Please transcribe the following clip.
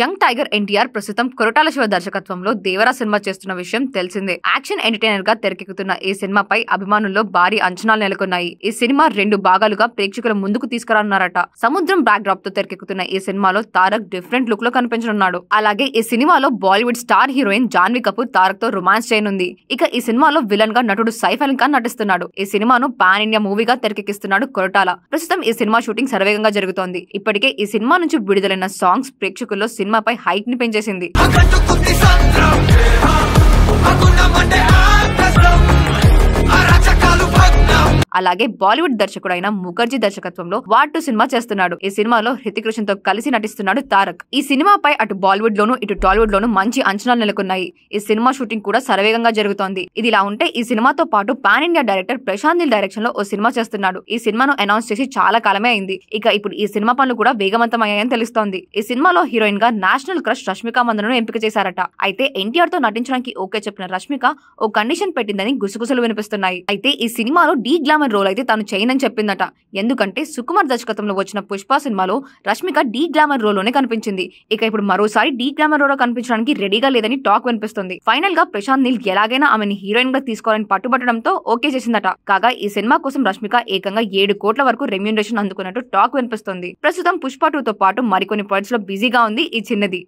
young tiger NTR ప్రస్తుతం కొరటాల శివ దర్శకత్వంలో Devara cinema చేస్తున్న విషయం తెలిసిందే యాక్షన్ ఎంటర్టైనర్ గా తెరకెక్కుతున్న ఈ సినిమాపై అభిమానుల్లో భారీ అంచనాలు నెలకొన్నాయి ఈ సినిమా రెండు భాగాలుగా ప్రేక్షకుల ముందుకు తీసుకురానున్నారట సముద్రం బ్యాక్ డ్రాప్ తో తెరకెక్కుతున్న ఈ సినిమాలో తారక్ డిఫరెంట్ లుక్ లో కనిపించనున్నాడు అలాగే ఈ సినిమాలో బాలీవుడ్ స్టార్ హీరోయిన్ జాన్వీ కపూర్ తారక్ తో రొమాన్స్ చేయనుంది ఇక ఈ సినిమాలో విలన్ గా నటుడు సైఫ్ అలీ ఖాన్ నటిస్తున్నాడు ఈ సినిమాను పాన్ ఇండియా మూవీగా తెరకెక్కిస్తున్నాడు కొరటాల ప్రస్తుతం ఈ సినిమా షూటింగ్ సర్వేగంగా జరుగుతోంది ఇప్పటికే ఈ సినిమా నుంచి విడుదలైన సాంగ్స్ ప్రేక్షకుల్లో సినిమాపై హైట్ ని పెంచేసింది అలాగే బాలీవుడ్ దర్శకుడు అయిన ముఖర్జీ దర్శకత్వంలో వాటు సినిమా చేస్తున్నాడు ఈ సినిమాలో హృతిక్ రోషన్ తో కలిసి నటిస్తున్నాడు తారక్ ఈ సినిమాపై అటు బాలీవుడ్ లోను ఇటు టాలీవుడ్ లోను మంచి అంచనాలు నెలకొన్నాయి ఈ సినిమా షూటింగ్ కూడా సరవేగంగా జరుగుతోంది ఇది ఇలా ఉంటే ఈ సినిమాతో పాటు pan India director Prashanth Neel direction లో ఓ సినిమా చేస్తున్నాడు ఈ సినిమాను అనౌన్స్ చేసి చాలా కాలమే అయింది ఇక ఇప్పుడు ఈ సినిమా పనులు కూడా వేగవంతం అయ్యాయని తెలుస్తోంది ఈ సినిమాలో హీరోయిన్ గా నేషనల్ క్రష్ రష్మిక మందనను ఎంపిక చేశారట అయితే ఎన్టీఆర్ తో నటించడానికి ఓకే చెప్పిన రష్మిక ఓ కండిషన్ పెట్టిందని గుసగుసలు వినిపిస్తున్నాయి అయితే ఈ సినిమాలో డీ గ్లామర్ సుకుమార్ రోల్ అయితే తాను చేయనని చెప్పిందట ఎందుకంటే సుకుమార్ దర్శకత్వంలో వచ్చిన పుష్ప సినిమాలో రష్మిక డీ గ్లామర్ రోల్లోనే కనిపించింది ఇక ఇప్పుడు మరోసారి డీ గ్లామర్ రోల్ కనిపించడానికి రెడీగా లేదని టాక్ వినిపిస్తుంది ఫైనల్ గా ప్రశాంత్ నీల్ ఎలాగైనా ఆమెను హీరోయిన్ గా తీసుకోవాలని పట్టుబట్టడంతో ఓకే చేసిందట కాగా ఈ సినిమా కోసం రష్మిక ఏకంగా ఏడు కోట్ల వరకు రెమ్యూనరేషన్ అందుకున్నట్టు టాక్ వినిపిస్తుంది ప్రస్తుతం పుష్ప టూతో పాటు మరికొన్ని పాయింట్స్ లో బిజీగా ఉంది ఈ చిన్నది